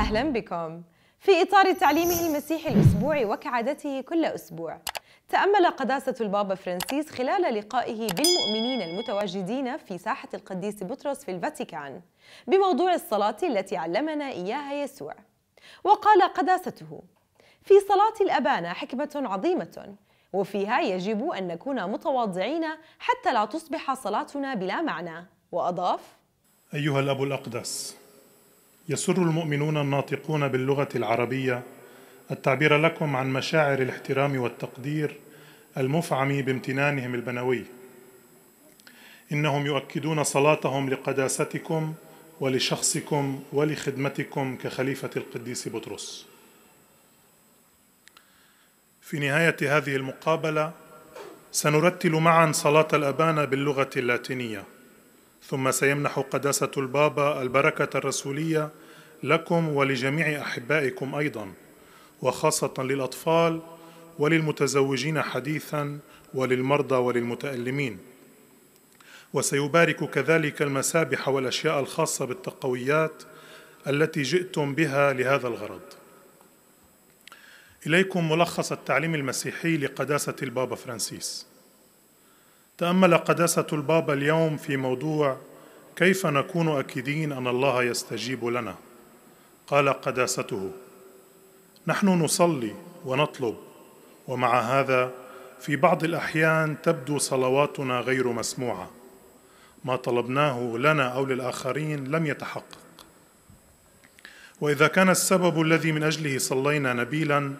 أهلا بكم في إطار تعليمه المسيحي الأسبوعي وكعادته كل أسبوع تأمل قداسة البابا فرانسيس خلال لقائه بالمؤمنين المتواجدين في ساحة القديس بطرس في الفاتيكان بموضوع الصلاة التي علمنا إياها يسوع وقال قداسته في صلاة الأبانة حكمة عظيمة وفيها يجب أن نكون متواضعين حتى لا تصبح صلاتنا بلا معنى وأضاف أيها الأب الأقدس يسر المؤمنون الناطقون باللغة العربية التعبير لكم عن مشاعر الاحترام والتقدير المفعم بامتنانهم البنوي انهم يؤكدون صلاتهم لقداستكم ولشخصكم ولخدمتكم كخليفه القديس بطرس في نهايه هذه المقابله سنرتل معا صلاه الابانا باللغه اللاتينيه ثم سيمنح قداسة البابا البركة الرسولية لكم ولجميع أحبائكم أيضا وخاصة للأطفال وللمتزوجين حديثا وللمرضى وللمتألمين وسيبارك كذلك المسابح والأشياء الخاصة بالتقويات التي جئتم بها لهذا الغرض إليكم ملخص التعليم المسيحي لقداسة البابا فرانسيس تامل قداسه البابا اليوم في موضوع كيف نكون اكيدين ان الله يستجيب لنا قال قداسته نحن نصلي ونطلب ومع هذا في بعض الاحيان تبدو صلواتنا غير مسموعه ما طلبناه لنا او للاخرين لم يتحقق واذا كان السبب الذي من اجله صلينا نبيلا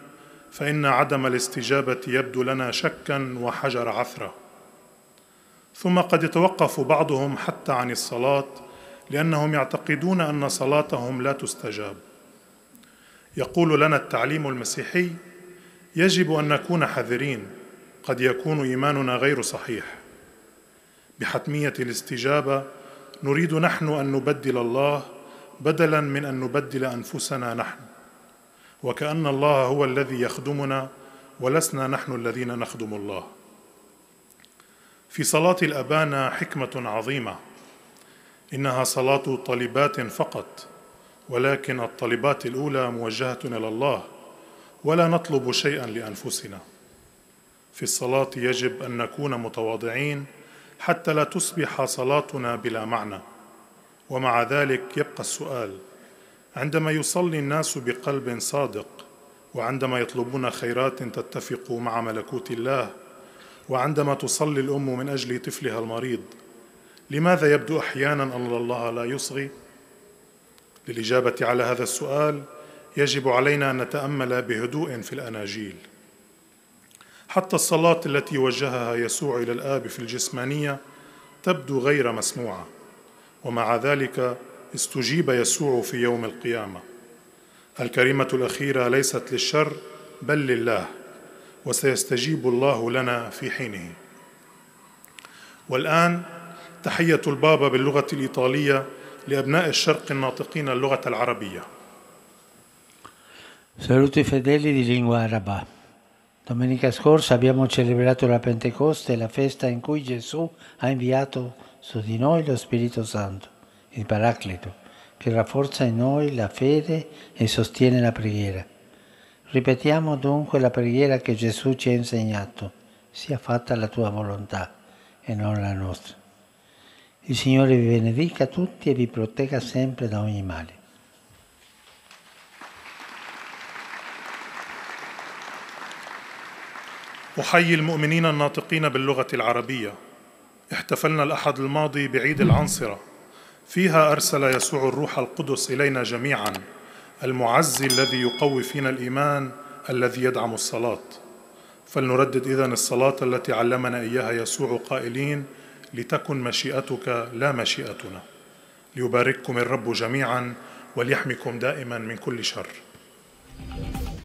فان عدم الاستجابه يبدو لنا شكا وحجر عثره ثم قد يتوقف بعضهم حتى عن الصلاه لانهم يعتقدون ان صلاتهم لا تستجاب يقول لنا التعليم المسيحي يجب ان نكون حذرين قد يكون ايماننا غير صحيح بحتميه الاستجابه نريد نحن ان نبدل الله بدلا من ان نبدل انفسنا نحن وكان الله هو الذي يخدمنا ولسنا نحن الذين نخدم الله في صلاة الأبانة حكمة عظيمة إنها صلاة طالبات فقط ولكن الطالبات الأولى موجهة إلى الله ولا نطلب شيئا لأنفسنا في الصلاة يجب أن نكون متواضعين حتى لا تصبح صلاتنا بلا معنى ومع ذلك يبقى السؤال عندما يصلي الناس بقلب صادق وعندما يطلبون خيرات تتفق مع ملكوت الله وعندما تصلي الأم من أجل طفلها المريض لماذا يبدو أحيانا أن الله لا يصغي؟ للإجابة على هذا السؤال يجب علينا أن نتأمل بهدوء في الأناجيل حتى الصلاة التي وجهها يسوع إلى الآب في الجسمانية تبدو غير مسموعة ومع ذلك استجيب يسوع في يوم القيامة الكلمة الأخيرة ليست للشر بل لله وسيستجيب الله لنا في حينه والآن تحية البابا باللغة الإيطالية لأبناء الشرق الناطقين اللغة العربية Saluto i fedeli di lingua araba. Domenica scorsa abbiamo celebrato la Pentecoste, la festa in cui Gesù ha inviato su di noi lo Spirito Santo, il Paraclito, che rafforza in noi la fede e sostiene la preghiera. Ripetiamo dunque la preghiera che Gesù ci ha insegnato, sia fatta la tua volontà e non la nostra. Il Signore vi benedica tutti e vi protegga sempre da ogni male. أحيي المؤمنين الناطقين باللغة العربية احتفلنا الأحد الماضي بعيد العنصرة فيها أرسل يسوع الروح القدس إلينا جميعاً المعزي الذي يقوي فينا الإيمان الذي يدعم الصلاة فلنردد إذا الصلاة التي علمنا إياها يسوع قائلين لتكن مشيئتك لا مشيئتنا ليبارككم الرب جميعا وليحمكم دائما من كل شر